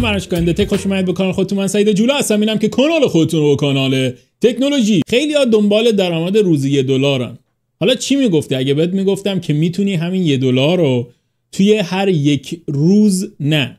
سلام کننده تک خوش به کانال خودتون من سعید جولا هستم اینم که کانال خودتون رو کانال تکنولوژی خیلی ها دنبال درآمد روزی یه دلارن حالا چی میگفتی اگه بهت میگفتم که میتونی همین یه دلار رو توی هر یک روز نه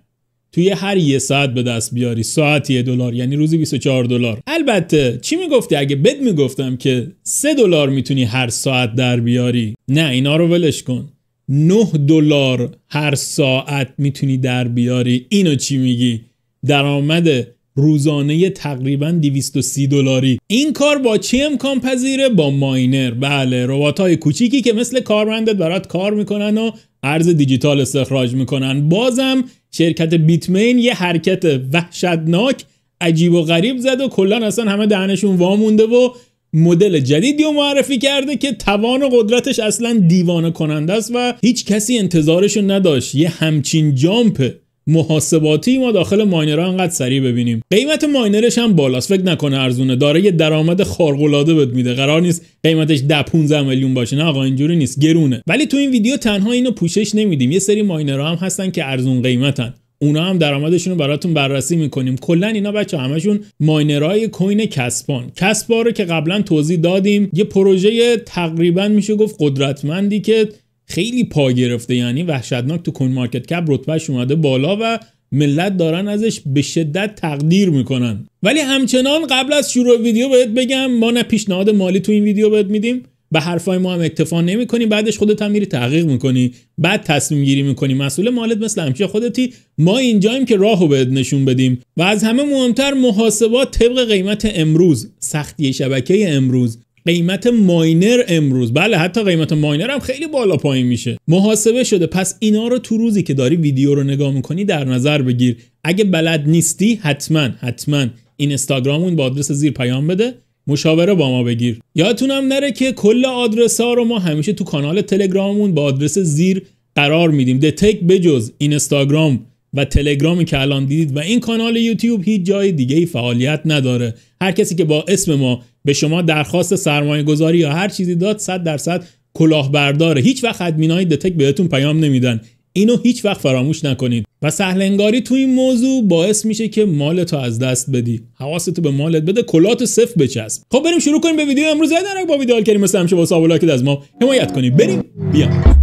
توی هر یه ساعت به دست بیاری ساعت یه دلار یعنی روزی 24 دلار البته چی میگفتی اگه بد میگفتم که 3 دلار میتونی هر ساعت در بیاری نه اینا رو ولش کن 9 دلار هر ساعت میتونی در بیاری اینو چی میگی درآمد روزانه تقریبا 230 دلاری این کار با چی امکان پذیره با ماینر بله ربات های کوچیکی که مثل کارمندت برات کار میکنن و ارز دیجیتال استخراج میکنن بازم شرکت بیتمین یه حرکت وحشتناک عجیب و غریب زد و کلا اصلا همه دهنشون وامونده و مدل جدیدی رو معرفی کرده که توان و قدرتش اصلا دیوانه کننده است و هیچ کسی انتظارش رو نداشت یه همچین جامپ محاسباتی ما داخل ماینرها انقدر سریع ببینیم قیمت ماینرش هم بالاست فکر نکنه ارزونه داره یه درآمد خارق العاده بهت میده قرار نیست قیمتش ده 15 میلیون باشه نه آقا اینجوری نیست گرونه ولی تو این ویدیو تنها اینو پوشش نمیدیم یه سری ماینرها هم هستن که ارزون قیمتن اونا هم درآمدشون رو براتون بررسی میکنیم کلا اینا بچه همشون ماینرای کوین کسبان کسبا رو که قبلا توضیح دادیم یه پروژه تقریبا میشه گفت قدرتمندی که خیلی پا گرفته یعنی وحشتناک تو کوین مارکت کپ رتبهش اومده بالا و ملت دارن ازش به شدت تقدیر میکنن ولی همچنان قبل از شروع ویدیو بهت بگم ما نه پیشنهاد مالی تو این ویدیو بهت میدیم به حرفای ما هم اکتفا نمیکنی بعدش خودت هم میری تحقیق میکنی بعد تصمیم گیری میکنی مسئول مالت مثل همیشه خودتی ما اینجاییم که راهو بهت نشون بدیم و از همه مهمتر محاسبات طبق قیمت امروز سختی شبکه امروز قیمت ماینر امروز بله حتی قیمت ماینر هم خیلی بالا پایین میشه محاسبه شده پس اینا رو تو روزی که داری ویدیو رو نگاه میکنی در نظر بگیر اگه بلد نیستی حتما حتما استاگرامون با آدرس زیر پیام بده مشاوره با ما بگیر یادتونم نره که کل آدرس ها رو ما همیشه تو کانال تلگراممون با آدرس زیر قرار میدیم دتک بجز اینستاگرام و تلگرامی که الان دیدید و این کانال یوتیوب هیچ جای دیگه ای فعالیت نداره هر کسی که با اسم ما به شما درخواست سرمایه گذاری یا هر چیزی داد 100 درصد کلاهبرداره هیچ وقت ادمینای دتک بهتون پیام نمیدن اینو هیچ وقت فراموش نکنید و سهلنگاری تو این موضوع باعث میشه که مالتو از دست بدی حواستو به مالت بده کلاتو صفر بچسب خب بریم شروع کنیم به ویدیو امروز درک با ویدیو کریم مثل همشه با لاکت از ما حمایت کنید بریم بیام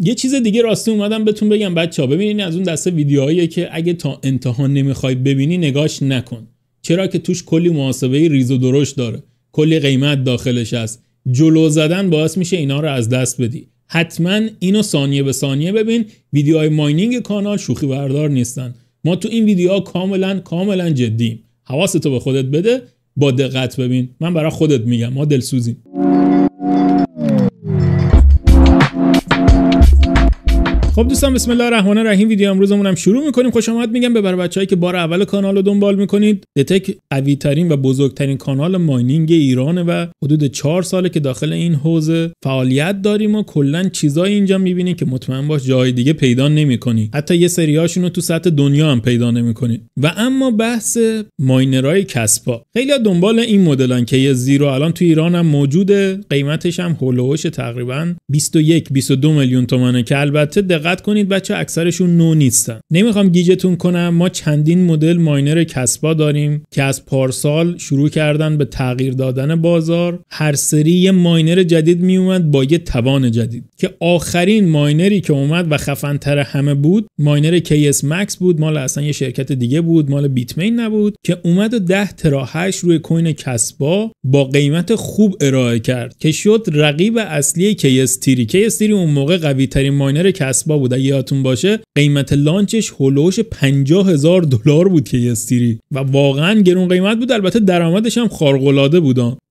یه چیز دیگه راستی اومدم بهتون بگم بچه ها ببینین از اون دسته ویدیوهایی که اگه تا انتها نمیخوای ببینی نگاش نکن چرا که توش کلی محاسبه ریز و درشت داره کلی قیمت داخلش هست جلو زدن باعث میشه اینا رو از دست بدی حتما اینو ثانیه به ثانیه ببین ویدیوهای ماینینگ کانال شوخی بردار نیستن ما تو این ویدیوها کاملا کاملا جدیم حواستو به خودت بده با دقت ببین من برای خودت میگم ما دلسوزیم خب دوستان بسم الله الرحمن الرحیم ویدیو امروزمون هم شروع میکنیم خوش آمد میگم به بر بچه‌ای که بار اول کانال رو دنبال میکنید دتک قوی ترین و بزرگترین کانال ماینینگ ایرانه و حدود چهار ساله که داخل این حوزه فعالیت داریم و کلا چیزای اینجا میبینید که مطمئن باش جای دیگه پیدا نمیکنید حتی یه سریاشون رو تو سطح دنیا هم پیدا نمیکنید و اما بحث ماینرای کسبا خیلی دنبال این مدلن که یه زیرو الان تو ایران هم موجوده قیمتش هم هولوش تقریبا 21 22 میلیون تومانه که البته دقت کنید بچه اکثرشون نو نیستن نمیخوام گیجتون کنم ما چندین مدل ماینر کسبا داریم که از پارسال شروع کردن به تغییر دادن بازار هر سری یه ماینر جدید میومد با یه توان جدید که آخرین ماینری که اومد و خفنتر همه بود ماینر کیس مکس بود مال اصلا یه شرکت دیگه بود مال بیتمین نبود که اومد و 10 هش روی کوین کسبا با قیمت خوب ارائه کرد که شد رقیب اصلی کیس تیری کیس تیری اون موقع قوی ترین ماینر کسبا بود اگه یادتون باشه قیمت لانچش هلوش 50 هزار دلار بود که استیری و واقعا گرون قیمت بود البته درآمدش هم خارق العاده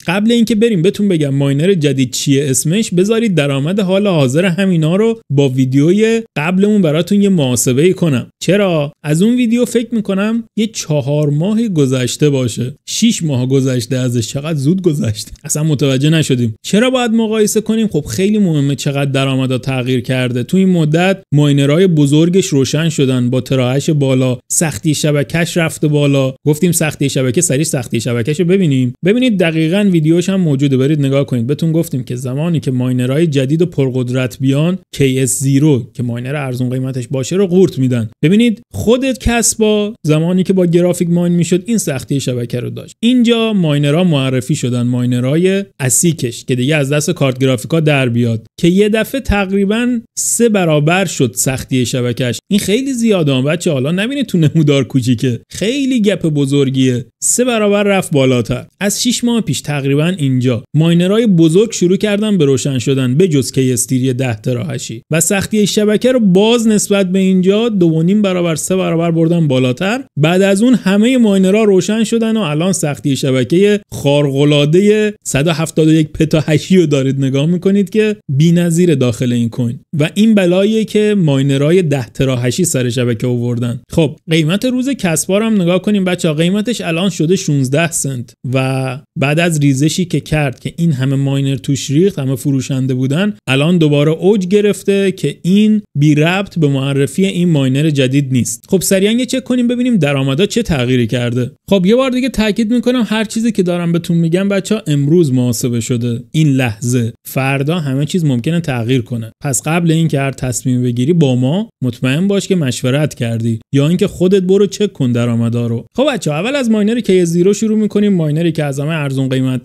قبل اینکه بریم بتون بگم ماینر جدید چیه اسمش بذارید درآمد حال حاضر همینا رو با ویدیوی قبلمون براتون یه محاسبه ای کنم چرا از اون ویدیو فکر میکنم یه چهار ماه گذشته باشه 6 ماه گذشته ازش چقدر زود گذشته اصلا متوجه نشدیم چرا باید مقایسه کنیم خب خیلی مهمه چقدر درآمدا تغییر کرده تو این مدت ماینرای بزرگش روشن شدن با تراهش بالا سختی شبکش رفته بالا گفتیم سختی شبکه سری سختی شبکهشو ببینیم ببینید دقیقا ویدیوش هم موجوده برید نگاه کنید بهتون گفتیم که زمانی که ماینرهای جدید و پرقدرت بیان KS0 که ماینر ارزون قیمتش باشه رو قورت میدن ببینید خودت با زمانی که با گرافیک ماین میشد این سختی شبکه رو داشت اینجا ماینرها معرفی شدن ماینرهای اسیکش که دیگه از دست کارت گرافیکا در بیاد که یه دفعه تقریبا سه برابر شد سختی شبکش این خیلی زیاده بچه حالا نبینید تو نمودار کوچیکه خیلی گپ بزرگیه سه برابر رفت بالاتر از 6 ماه پیش تقریبا اینجا ماینرهای بزرگ شروع کردن به روشن شدن به جز کیستیری 10 تراهشی و سختی شبکه رو باز نسبت به اینجا دو برابر سه برابر بردن بالاتر بعد از اون همه ماینرها روشن شدن و الان سختی شبکه خارق‌العاده 171 پتاهشی رو دارید نگاه میکنید که بی‌نظیر داخل این کوین و این بلاییه که ماینرهای 10 تراهشی سر شبکه آوردن خب قیمت روز کسبار هم نگاه کنیم بچه قیمتش الان شده 16 سنت و بعد از ریزشی که کرد که این همه ماینر توش ریخت همه فروشنده بودن الان دوباره اوج گرفته که این بی ربط به معرفی این ماینر جدید نیست خب سریعا یه چک کنیم ببینیم درآمدا چه تغییری کرده خب یه بار دیگه تاکید میکنم هر چیزی که دارم بهتون میگم بچه ها امروز محاسبه شده این لحظه فردا همه چیز ممکنه تغییر کنه پس قبل اینکه هر تصمیم بگیری با ما مطمئن باش که مشورت کردی یا اینکه خودت برو چک کن درآمدا رو خب بچه اول از ماینر کی زیرو شروع میکنیم ماینری که از همه ارزون قیمت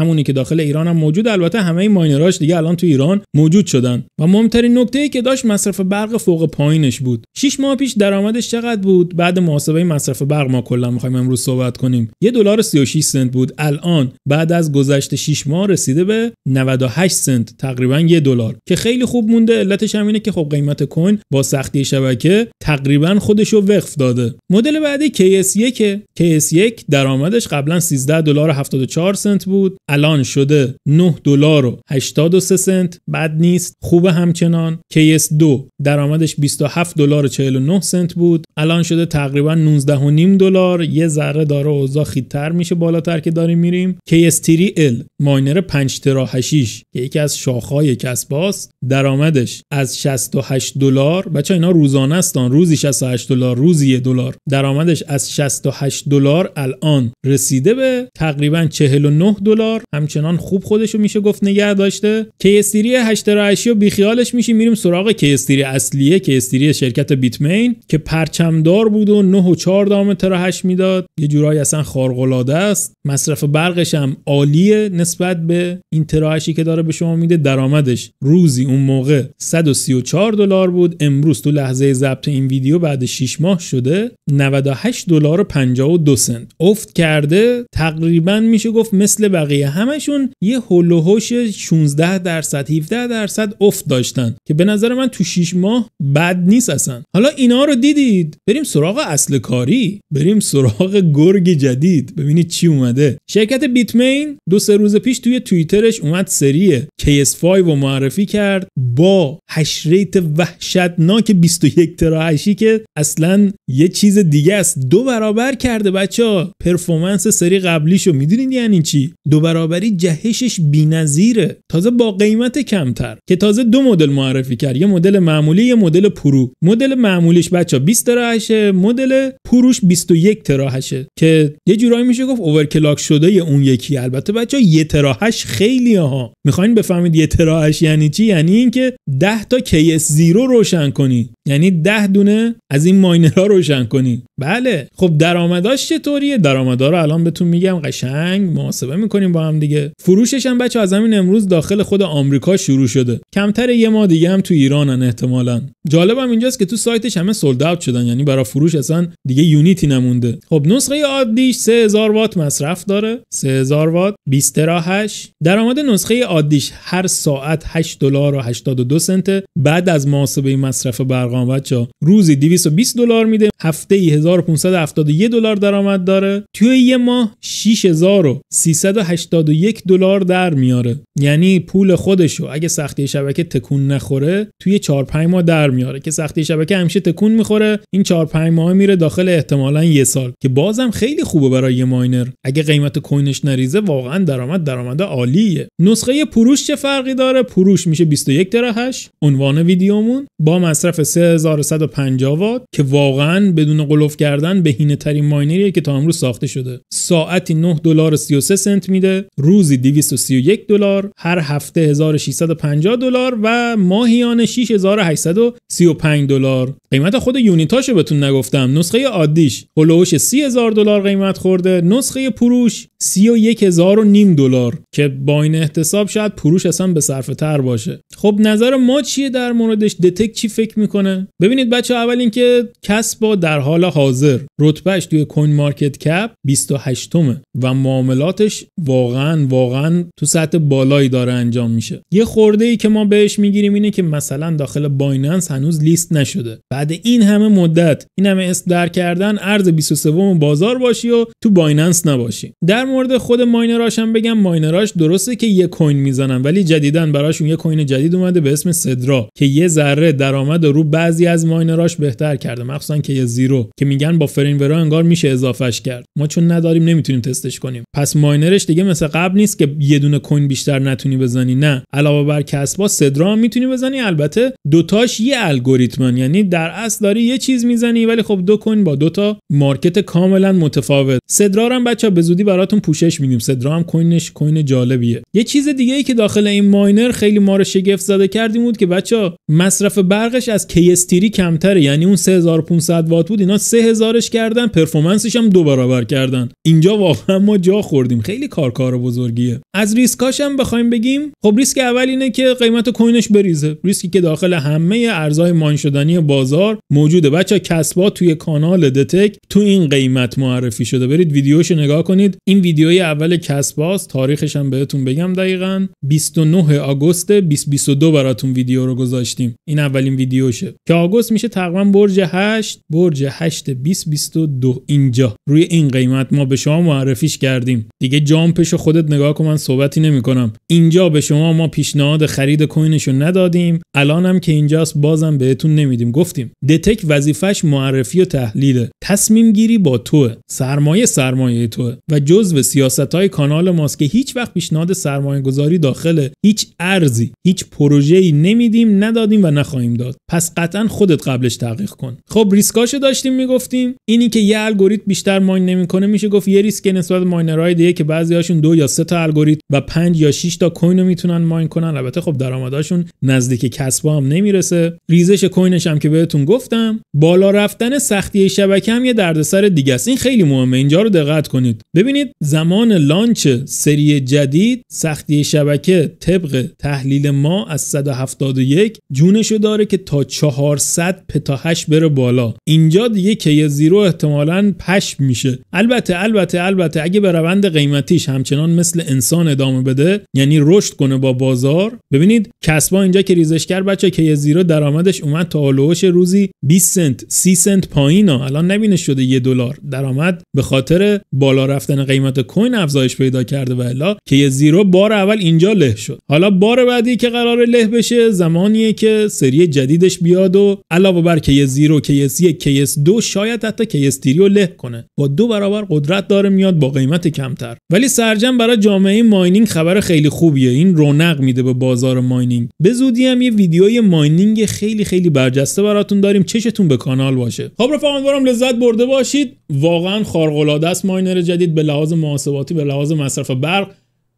همونی که داخل ایران هم موجود البته همه این ماینراش دیگه الان تو ایران موجود شدن و مهمترین نکته ای که داشت مصرف برق فوق پایینش بود 6 ماه پیش درآمدش چقدر بود بعد محاسبه مصرف برق ما کلا میخوایم امروز صحبت کنیم یه دلار 36 سنت بود الان بعد از گذشت 6 ماه رسیده به 98 سنت تقریبا یه دلار که خیلی خوب مونده علتش هم اینه که خب قیمت کوین با سختی شبکه تقریبا خودش رو وقف داده مدل بعدی KS1 KS1 درآمدش قبلا 13 دلار 74 سنت بود الان شده 9 دلار و 83 سنت بد نیست خوب همچنان کیس 2 درآمدش 27 دلار و 49 سنت بود الان شده تقریبا 19 و نیم دلار یه ذره داره اوضاع خیتر میشه بالاتر که داریم میریم KS3L ماینر 5 ترا که یکی از شاخهای کسباست درآمدش از 68 دلار بچه اینا روزانه استان روزی 68 دلار روزی دلار درآمدش از 68 دلار الان رسیده به تقریبا 49 9 دلار همچنان خوب خودش رو میشه گفت نگه داشته کیستری 8 و بیخیالش میشیم میریم سراغ کیستری اصلیه کیستری شرکت بیتمین که پرچمدار بود و 9 و 4 میداد یه جورایی اصلا خارق العاده است مصرف برقش هم عالیه نسبت به این تراشی که داره به شما میده درآمدش روزی اون موقع 134 دلار بود امروز تو لحظه ضبط این ویدیو بعد 6 ماه شده 98 دلار و 52 سنت افت کرده تقریبا میشه گفت مثل بقیه همشون یه هلوهوش 16 درصد 17 درصد افت داشتن که به نظر من تو 6 ماه بد نیست اصلا حالا اینا رو دیدید بریم سراغ اصل کاری بریم سراغ گرگ جدید ببینید چی اومده شرکت بیتمین دو سه روز پیش توی توییترش اومد سری KS5 رو معرفی کرد با هش ریت وحشتناک 21 هشی که اصلا یه چیز دیگه است دو برابر کرده بچه ها پرفورمنس سری قبلیشو میدونید یعنی چی دو برابری جهشش بی‌نظیره تازه با قیمت کمتر که تازه دو مدل معرفی کرد یه مدل معمولی یه مدل پرو مدل معمولیش بچا 20 تراهشه مدل پروش 21 تراهشه که یه جورایی میشه گفت اورکلاک شده یه اون یکی البته بچا یه تراهش خیلی ها میخواین بفهمید یه تراهش یعنی چی یعنی اینکه 10 تا کیس 0 روشن کنی یعنی ده دونه از این ماینرا روشن کنی بله خب درآمداش چطوریه درآمدا رو الان بهتون میگم قشنگ محاسبه میکنیم با هم دیگه فروشش هم بچه از همین امروز داخل خود آمریکا شروع شده کمتر یه ما دیگه هم تو ایرانن احتمالا جالبم اینجاست که تو سایتش همه سولد اوت شدن یعنی برای فروش اصلا دیگه یونیتی نمونده خب نسخه عادیش 3000 وات مصرف داره 3000 وات 20 تراهش درآمد نسخه عادیش هر ساعت 8 دلار و 82 سنت بعد از محاسبه مصرف برق بچه روزی 220 دلار میده هفته ای 1571 دلار درآمد داره توی یه ماه 6381 دلار در میاره یعنی پول خودشو اگه سختی شبکه تکون نخوره توی 4 5 ماه در میاره که سختی شبکه همیشه تکون میخوره این 4 5 ماه میره داخل احتمالا یه سال که بازم خیلی خوبه برای یه ماینر اگه قیمت کوینش نریزه واقعا درآمد درآمد عالیه نسخه پروش چه فرقی داره پروش میشه 21 تراهش عنوان ویدیومون با مصرف 1150 وات که واقعا بدون قلف کردن بهینه ترین ماینریه که تا امروز ساخته شده ساعتی 9 دلار 33 سنت میده روزی 231 دلار هر هفته 1650 دلار و ماهیانه 6835 دلار قیمت خود یونیتاشو بهتون نگفتم نسخه عادیش هلوش 30000 دلار قیمت خورده نسخه پروش 31000 و نیم دلار که با این احتساب شاید پروش اصلا به صرفه تر باشه خب نظر ما چیه در موردش دتک چی فکر میکنه ببینید بچه اول اینکه کس با در حال حاضر رتبهش توی کوین مارکت کپ 28 تومه و معاملاتش واقعا واقعا تو سطح بالایی داره انجام میشه یه خورده ای که ما بهش میگیریم اینه که مثلا داخل بایننس هنوز لیست نشده بعد این همه مدت این همه است در کردن ارز 23 بازار باشی و تو بایننس نباشی در مورد خود ماینراش هم بگم ماینراش درسته که یه کوین میزنن ولی جدیدا براشون یه کوین جدید جدید اومده به اسم سدرا که یه ذره درآمد رو بعضی از ماینراش بهتر کرده مخصوصا که یه زیرو که میگن با فریمورا انگار میشه اضافهش کرد ما چون نداریم نمیتونیم تستش کنیم پس ماینرش دیگه مثل قبل نیست که یه دونه کوین بیشتر نتونی بزنی نه علاوه بر کسبا سدرا هم میتونی بزنی البته دوتاش یه الگوریتمن یعنی در اصل داری یه چیز میزنی ولی خب دو کوین با دوتا مارکت کاملا متفاوت سدرا هم بچه به زودی براتون پوشش میدیم سدرا هم کوینش کوین جالبیه یه چیز دیگه ای که داخل این ماینر خیلی ما افزاده کردیم بود که بچه مصرف برقش از کیستیری کمتره یعنی اون 3500 وات بود اینا 3000ش کردن پرفومنسش هم دو برابر کردن اینجا واقعا ما جا خوردیم خیلی کار کار بزرگیه از ریسکاش هم بخوایم بگیم خب ریسک اول اینه که قیمت کوینش بریزه ریسکی که داخل همه ارزهای ماین شدنی بازار موجوده بچه کسبا توی کانال دتک تو این قیمت معرفی شده برید ویدیوشو نگاه کنید این ویدیوی اول کسباست تاریخش هم بهتون بگم دقیقا 29 آگوست 2020 22 براتون ویدیو رو گذاشتیم این اولین ویدیوشه که آگوست میشه تقریبا برج 8 برج 8 20 22 اینجا روی این قیمت ما به شما معرفیش کردیم دیگه جامپش خودت نگاه کن من صحبتی نمیکنم اینجا به شما ما پیشنهاد خرید کوینش رو ندادیم الانم که اینجاست بازم بهتون نمیدیم گفتیم دتک وظیفش معرفی و تحلیله تصمیم گیری با توه سرمایه سرمایه توه و جزو سیاست های کانال ماست که هیچ وقت پیشنهاد سرمایه گذاری داخل هیچ ارزی هیچ پروژه ای نمیدیم ندادیم و نخواهیم داد پس قطعا خودت قبلش تحقیق کن خب ریسکاشو داشتیم میگفتیم اینی که یه الگوریتم بیشتر ماین نمیکنه میشه گفت یه ریسک نسبت ماینرهای دیگه که هاشون دو یا سه تا الگوریتم و پنج یا 6 تا کوین رو میتونن ماین کنن البته خب درآمدشون نزدیک کسب هم نمیرسه ریزش کوینش هم که بهتون گفتم بالا رفتن سختی شبکه هم یه دردسر دیگه است این خیلی مهمه اینجا رو دقت کنید ببینید زمان لانچ سری جدید سختی شبکه طبق تحلیل ما از 171 جونشو داره که تا 400 پتاهش بره بالا اینجا دیگه یه زیرو احتمالا پشم میشه البته البته البته اگه به روند قیمتیش همچنان مثل انسان ادامه بده یعنی رشد کنه با بازار ببینید کسبا اینجا که ریزشگر بچه کی زیرو درآمدش اومد تا آلوش روزی 20 سنت 30 سنت پایین ها الان نبینه شده یه دلار درآمد به خاطر بالا رفتن قیمت کوین افزایش پیدا کرده و الا که زیرو بار اول اینجا له شد حالا بار بعدی که قرار قرار له بشه زمانیه که سری جدیدش بیاد و علاوه بر کیس 0 کیس 1 کیس 2 شاید حتی کیس 3 رو له کنه با دو برابر قدرت داره میاد با قیمت کمتر ولی سرجم برای جامعه ماینینگ خبر خیلی خوبیه این رونق میده به بازار ماینینگ به زودی هم یه ویدیوی ماینینگ خیلی خیلی برجسته براتون داریم چشتون به کانال باشه خب رفقا امیدوارم لذت برده باشید واقعا خارق العاده است ماینر جدید به لحاظ محاسباتی به لحاظ مصرف برق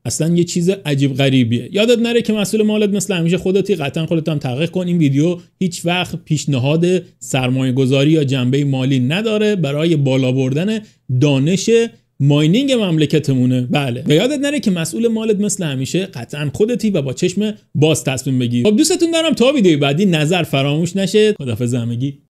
اصلا یه چیز عجیب غریبیه یادت نره که مسئول مالت مثل همیشه خودتی قطعا خودت هم تحقیق کن این ویدیو هیچ وقت پیشنهاد سرمایه گذاری یا جنبه مالی نداره برای بالا بردن دانش ماینینگ مملکتمونه بله و یادت نره که مسئول مالت مثل همیشه قطعا خودتی و با چشم باز تصمیم بگیر خب دوستتون دارم تا ویدیوی بعدی نظر فراموش نشه خدافظ همگی